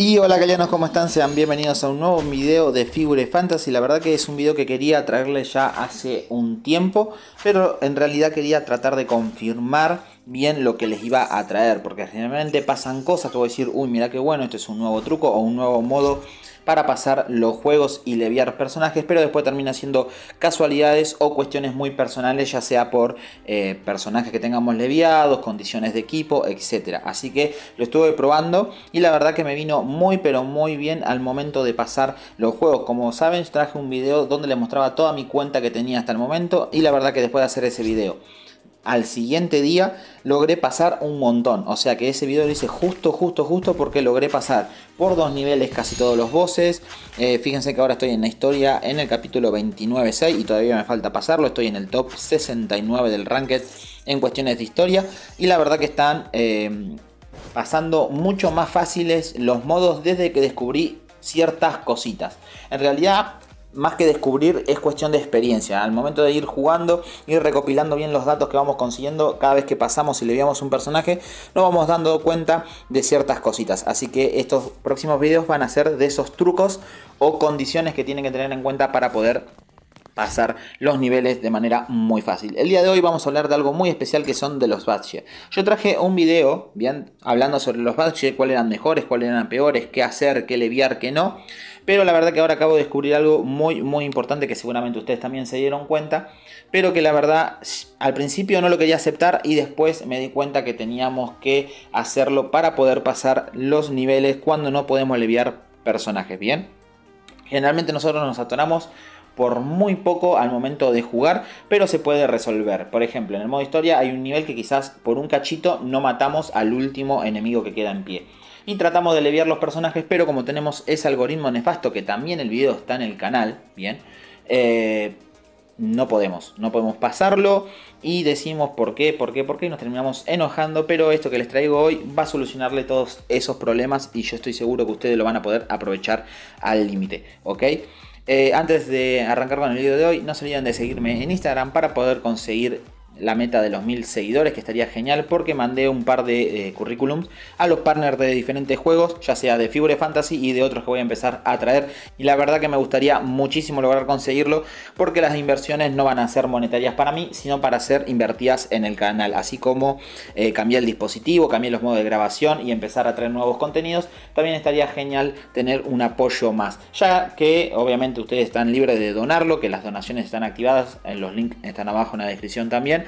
Y hola Galianos, ¿cómo están? Sean bienvenidos a un nuevo video de Figure Fantasy. La verdad que es un video que quería traerles ya hace un tiempo, pero en realidad quería tratar de confirmar bien lo que les iba a traer, porque generalmente pasan cosas que voy a decir, uy, mira qué bueno, este es un nuevo truco o un nuevo modo para pasar los juegos y leviar personajes, pero después termina siendo casualidades o cuestiones muy personales, ya sea por eh, personajes que tengamos leviados, condiciones de equipo, etc. Así que lo estuve probando y la verdad que me vino muy pero muy bien al momento de pasar los juegos. Como saben, traje un video donde les mostraba toda mi cuenta que tenía hasta el momento y la verdad que después de hacer ese video al siguiente día logré pasar un montón. O sea que ese video lo hice justo, justo, justo porque logré pasar por dos niveles casi todos los voces. Eh, fíjense que ahora estoy en la historia en el capítulo 29.6 y todavía me falta pasarlo. Estoy en el top 69 del ranked en cuestiones de historia. Y la verdad que están... Eh, pasando mucho más fáciles los modos desde que descubrí ciertas cositas. En realidad más que descubrir es cuestión de experiencia. Al momento de ir jugando, ir recopilando bien los datos que vamos consiguiendo, cada vez que pasamos y leviamos un personaje, nos vamos dando cuenta de ciertas cositas. Así que estos próximos videos van a ser de esos trucos o condiciones que tienen que tener en cuenta para poder pasar los niveles de manera muy fácil. El día de hoy vamos a hablar de algo muy especial que son de los badges. Yo traje un video, bien, hablando sobre los badges, cuáles eran mejores, cuáles eran peores, qué hacer, qué leviar, qué no. Pero la verdad que ahora acabo de descubrir algo muy, muy importante que seguramente ustedes también se dieron cuenta. Pero que la verdad al principio no lo quería aceptar y después me di cuenta que teníamos que hacerlo para poder pasar los niveles cuando no podemos aliviar personajes. Bien, generalmente nosotros nos atoramos por muy poco al momento de jugar, pero se puede resolver. Por ejemplo, en el modo historia hay un nivel que quizás por un cachito no matamos al último enemigo que queda en pie y tratamos de aliviar los personajes, pero como tenemos ese algoritmo nefasto, que también el video está en el canal, bien, eh, no podemos, no podemos pasarlo y decimos por qué, por qué, por qué y nos terminamos enojando, pero esto que les traigo hoy va a solucionarle todos esos problemas y yo estoy seguro que ustedes lo van a poder aprovechar al límite, ¿ok? Eh, antes de arrancar con el video de hoy, no se olviden de seguirme en Instagram para poder conseguir la meta de los mil seguidores, que estaría genial porque mandé un par de eh, currículums a los partners de diferentes juegos, ya sea de Figure Fantasy y de otros que voy a empezar a traer. Y la verdad que me gustaría muchísimo lograr conseguirlo porque las inversiones no van a ser monetarias para mí, sino para ser invertidas en el canal. Así como eh, cambié el dispositivo, cambiar los modos de grabación y empezar a traer nuevos contenidos, también estaría genial tener un apoyo más. Ya que obviamente ustedes están libres de donarlo, que las donaciones están activadas, los links están abajo en la descripción también.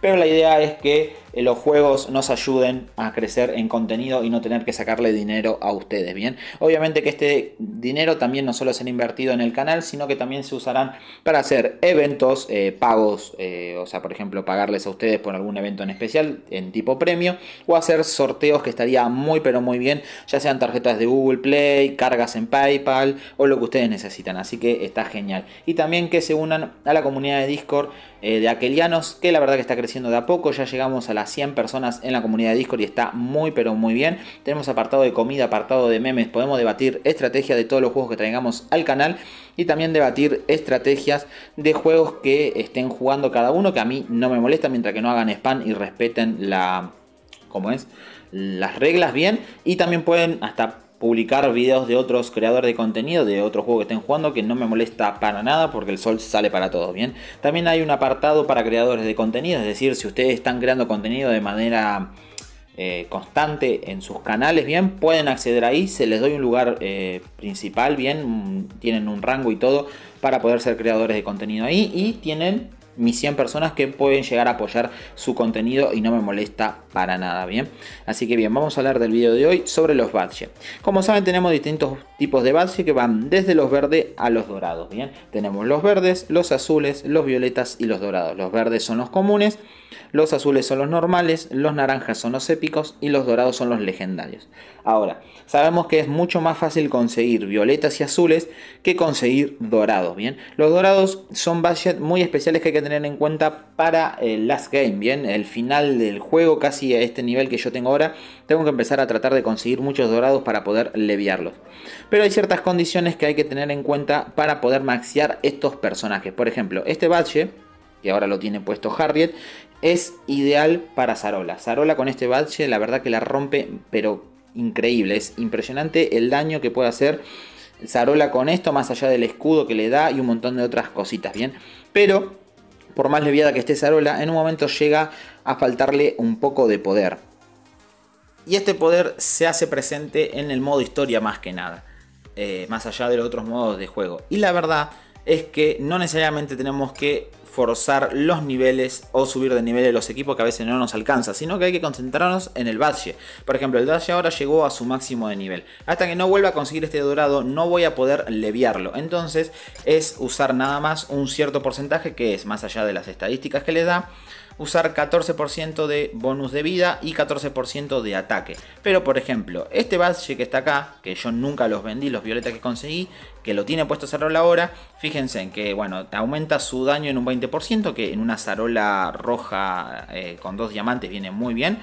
pero la idea es que eh, los juegos nos ayuden a crecer en contenido y no tener que sacarle dinero a ustedes, ¿bien? Obviamente que este dinero también no solo han invertido en el canal, sino que también se usarán para hacer eventos, eh, pagos, eh, o sea, por ejemplo, pagarles a ustedes por algún evento en especial, en tipo premio, o hacer sorteos que estaría muy pero muy bien, ya sean tarjetas de Google Play, cargas en PayPal o lo que ustedes necesitan, así que está genial. Y también que se unan a la comunidad de Discord de Aquelianos, que la verdad que está creciendo Haciendo de a poco, ya llegamos a las 100 personas en la comunidad de Discord y está muy pero muy bien. Tenemos apartado de comida, apartado de memes, podemos debatir estrategia de todos los juegos que traigamos al canal y también debatir estrategias de juegos que estén jugando cada uno, que a mí no me molesta mientras que no hagan spam y respeten la... ¿Cómo es? Las reglas bien y también pueden hasta publicar videos de otros creadores de contenido, de otro juego que estén jugando, que no me molesta para nada porque el sol sale para todos, ¿bien? También hay un apartado para creadores de contenido, es decir, si ustedes están creando contenido de manera eh, constante en sus canales, ¿bien? Pueden acceder ahí, se les doy un lugar eh, principal, ¿bien? Mm, tienen un rango y todo para poder ser creadores de contenido ahí y tienen mis 100 personas que pueden llegar a apoyar su contenido y no me molesta para nada, ¿bien? Así que bien, vamos a hablar del video de hoy sobre los badges. Como saben, tenemos distintos tipos de badges que van desde los verdes a los dorados, ¿bien? Tenemos los verdes, los azules, los violetas y los dorados. Los verdes son los comunes los azules son los normales, los naranjas son los épicos y los dorados son los legendarios. Ahora, sabemos que es mucho más fácil conseguir violetas y azules que conseguir dorados, ¿bien? Los dorados son badges muy especiales que hay que tener en cuenta para el last game, ¿bien? El final del juego, casi a este nivel que yo tengo ahora, tengo que empezar a tratar de conseguir muchos dorados para poder leviarlos. Pero hay ciertas condiciones que hay que tener en cuenta para poder maxear estos personajes. Por ejemplo, este badge que ahora lo tiene puesto Harriet, es ideal para Zarola. Zarola con este badge la verdad que la rompe, pero increíble. Es impresionante el daño que puede hacer Zarola con esto, más allá del escudo que le da y un montón de otras cositas, ¿bien? Pero, por más leviada que esté Zarola, en un momento llega a faltarle un poco de poder. Y este poder se hace presente en el modo historia más que nada. Eh, más allá de los otros modos de juego. Y la verdad es que no necesariamente tenemos que forzar los niveles o subir de nivel de los equipos que a veces no nos alcanza, sino que hay que concentrarnos en el badge. Por ejemplo, el badge ahora llegó a su máximo de nivel. Hasta que no vuelva a conseguir este dorado, no voy a poder leviarlo. Entonces es usar nada más un cierto porcentaje que es más allá de las estadísticas que le da usar 14% de bonus de vida y 14% de ataque. Pero por ejemplo, este Badge que está acá, que yo nunca los vendí, los violetas que conseguí, que lo tiene puesto Zarola ahora, fíjense en que, bueno, aumenta su daño en un 20%, que en una Zarola roja eh, con dos diamantes viene muy bien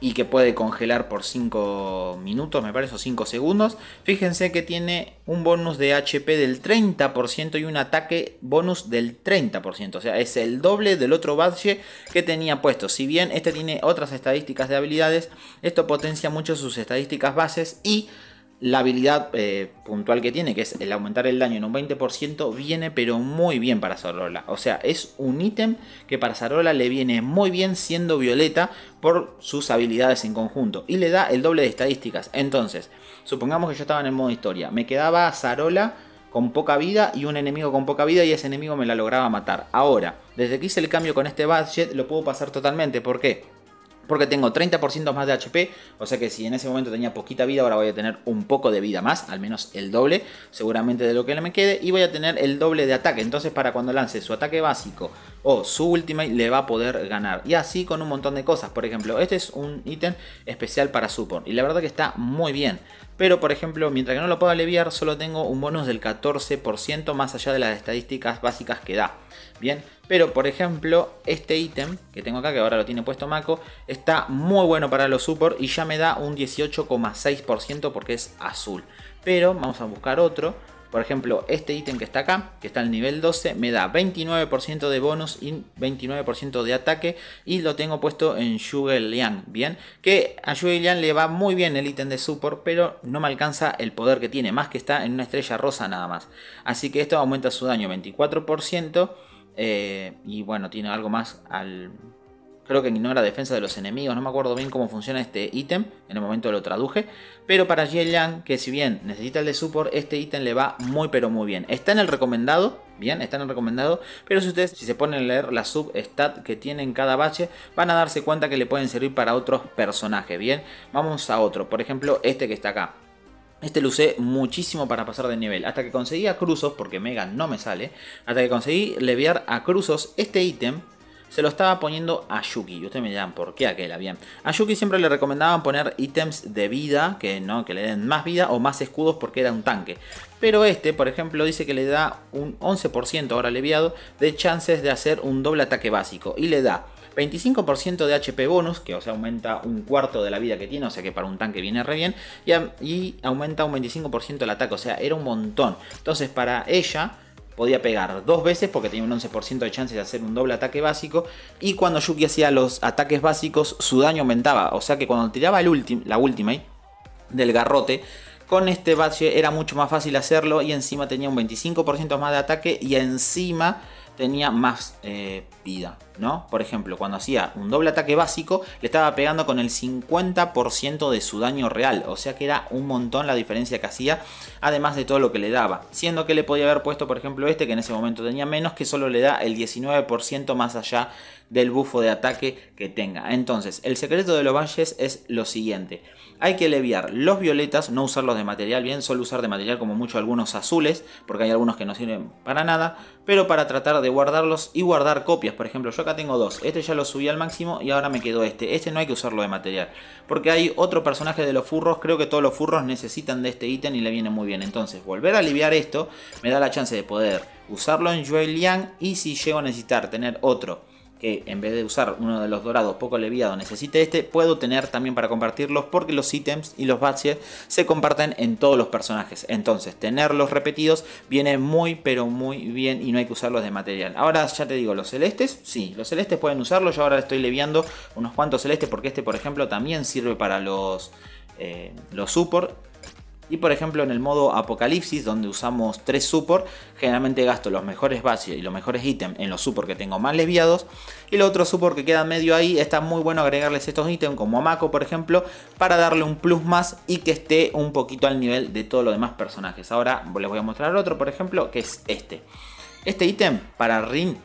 y que puede congelar por 5 minutos, me parece, o 5 segundos. Fíjense que tiene un bonus de HP del 30% y un ataque bonus del 30%. O sea, es el doble del otro badge que tenía puesto. Si bien este tiene otras estadísticas de habilidades, esto potencia mucho sus estadísticas bases y la habilidad eh, puntual que tiene, que es el aumentar el daño en un 20%, viene pero muy bien para Zarola. O sea, es un ítem que para Zarola le viene muy bien siendo Violeta por sus habilidades en conjunto. Y le da el doble de estadísticas. Entonces, supongamos que yo estaba en el modo historia. Me quedaba Zarola con poca vida y un enemigo con poca vida y ese enemigo me la lograba matar. Ahora, desde que hice el cambio con este budget lo puedo pasar totalmente. ¿Por qué? porque tengo 30% más de HP, o sea que si en ese momento tenía poquita vida, ahora voy a tener un poco de vida más, al menos el doble seguramente de lo que le me quede, y voy a tener el doble de ataque, entonces para cuando lance su ataque básico o su ultimate le va a poder ganar, y así con un montón de cosas, por ejemplo, este es un ítem especial para support, y la verdad que está muy bien, pero por ejemplo, mientras que no lo pueda aliviar, solo tengo un bonus del 14% más allá de las estadísticas básicas que da. Bien, pero, por ejemplo, este ítem que tengo acá, que ahora lo tiene puesto Mako, está muy bueno para los support y ya me da un 18,6% porque es azul. Pero vamos a buscar otro. Por ejemplo, este ítem que está acá, que está al nivel 12, me da 29% de bonus y 29% de ataque. Y lo tengo puesto en Yuge Liang, ¿bien? Que a Yuge Liang le va muy bien el ítem de support, pero no me alcanza el poder que tiene. Más que está en una estrella rosa nada más. Así que esto aumenta su daño 24%. Eh, y bueno, tiene algo más al... Creo que ignora defensa de los enemigos, no me acuerdo bien cómo funciona este ítem, en el momento lo traduje. Pero para yang que si bien necesita el de support, este ítem le va muy pero muy bien. Está en el recomendado, bien, está en el recomendado, pero si ustedes si se ponen a leer la substat que tiene en cada bache, van a darse cuenta que le pueden servir para otros personajes, bien. Vamos a otro, por ejemplo este que está acá. Este lo usé muchísimo para pasar de nivel, hasta que conseguí a Cruzos, porque Mega no me sale, hasta que conseguí leviar a Cruzos este ítem, se lo estaba poniendo a Yuki. Y ustedes me dirán, ¿por qué aquella? Bien. A Yuki siempre le recomendaban poner ítems de vida, que no, que le den más vida o más escudos porque era un tanque. Pero este, por ejemplo, dice que le da un 11% ahora leviado de chances de hacer un doble ataque básico. Y le da 25% de HP bonus, que o sea, aumenta un cuarto de la vida que tiene, o sea que para un tanque viene re bien, y, aumenta un 25% el ataque, o sea, era un montón. Entonces, para ella podía pegar dos veces porque tenía un 11% de chances de hacer un doble ataque básico. Y cuando Yuki hacía los ataques básicos, su daño aumentaba. O sea que cuando tiraba el la última eh, del garrote, con este bache era mucho más fácil hacerlo. Y encima tenía un 25% más de ataque y encima tenía más eh, vida. Por ejemplo, cuando hacía un doble ataque básico, le estaba pegando con el 50% de su daño real, o sea que era un montón la diferencia que hacía, además de todo lo que le daba, siendo que le podía haber puesto, por ejemplo, este que en ese momento tenía menos, que solo le da el 19% más allá del bufo de ataque que tenga. Entonces, el secreto de los valles es lo siguiente. Hay que leviar los violetas, no usarlos de material bien, solo usar de material como mucho algunos azules, porque hay algunos que no sirven para nada, pero para tratar de guardarlos y guardar copias. Por ejemplo, yo acá tengo dos. Este ya lo subí al máximo y ahora me quedó este. Este no hay que usarlo de material. Porque hay otro personaje de los furros. Creo que todos los furros necesitan de este ítem y le viene muy bien. Entonces, volver a aliviar esto me da la chance de poder usarlo en Joy Liang. Y si llego a necesitar tener otro que en vez de usar uno de los dorados poco leviado necesite este, puedo tener también para compartirlos porque los ítems y los badges se comparten en todos los personajes. Entonces tenerlos repetidos viene muy pero muy bien y no hay que usarlos de material. Ahora ya te digo, los celestes, sí, los celestes pueden usarlos. Yo ahora estoy leviando unos cuantos celestes porque este por ejemplo también sirve para los, eh, los support y por ejemplo en el modo Apocalipsis, donde usamos tres support, generalmente gasto los mejores bases y los mejores ítems en los support que tengo más leviados. Y el otro support que queda medio ahí, está muy bueno agregarles estos ítems como Amaco por ejemplo, para darle un plus más y que esté un poquito al nivel de todos los demás personajes. Ahora les voy a mostrar otro por ejemplo, que es este. Este ítem para Rin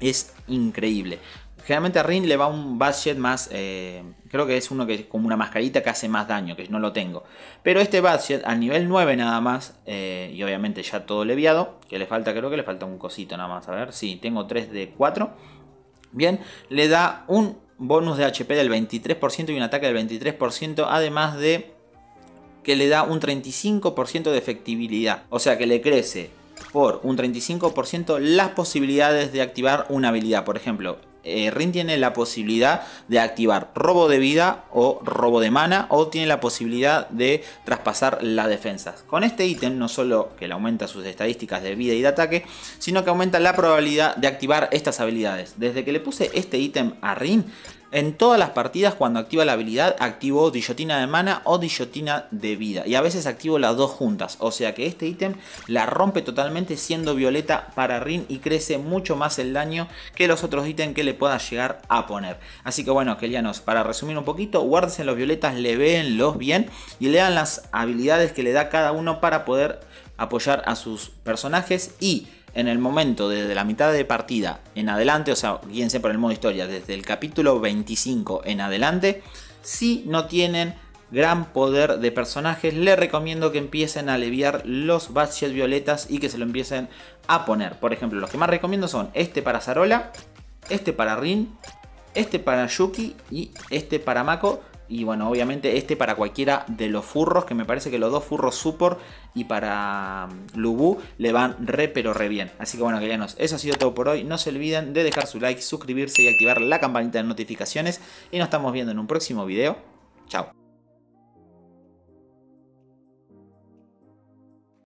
es increíble. Generalmente a Rin le va un budget más... Eh, Creo que es uno que es como una mascarita que hace más daño, que no lo tengo. Pero este Badget a nivel 9 nada más, eh, y obviamente ya todo leviado, que le falta, creo que le falta un cosito nada más. A ver, sí, tengo 3 de 4. Bien, le da un bonus de HP del 23% y un ataque del 23%, además de que le da un 35% de efectividad. O sea que le crece por un 35% las posibilidades de activar una habilidad. Por ejemplo, eh, Rin tiene la posibilidad de activar robo de vida o robo de mana o tiene la posibilidad de traspasar las defensas. Con este ítem no solo que le aumenta sus estadísticas de vida y de ataque, sino que aumenta la probabilidad de activar estas habilidades. Desde que le puse este ítem a Rin, en todas las partidas, cuando activa la habilidad, activo guillotina de mana o guillotina de vida. Y a veces activo las dos juntas. O sea que este ítem la rompe totalmente siendo violeta para Rin y crece mucho más el daño que los otros ítems que le pueda llegar a poner. Así que bueno, Kelianos, para resumir un poquito, guárdense los violetas, le los bien y lean las habilidades que le da cada uno para poder apoyar a sus personajes y en el momento desde la mitad de partida en adelante, o sea, guíense por el modo historia, desde el capítulo 25 en adelante, si no tienen gran poder de personajes, les recomiendo que empiecen a aliviar los badges violetas y que se lo empiecen a poner. Por ejemplo, los que más recomiendo son este para Zarola, este para Rin, este para Yuki y este para Mako y bueno, obviamente este para cualquiera de los furros, que me parece que los dos furros Supor y para mm, Lubu le van re pero re bien. Así que bueno, queríanos, eso ha sido todo por hoy. No se olviden de dejar su like, suscribirse y activar la campanita de notificaciones. Y nos estamos viendo en un próximo video. Chao.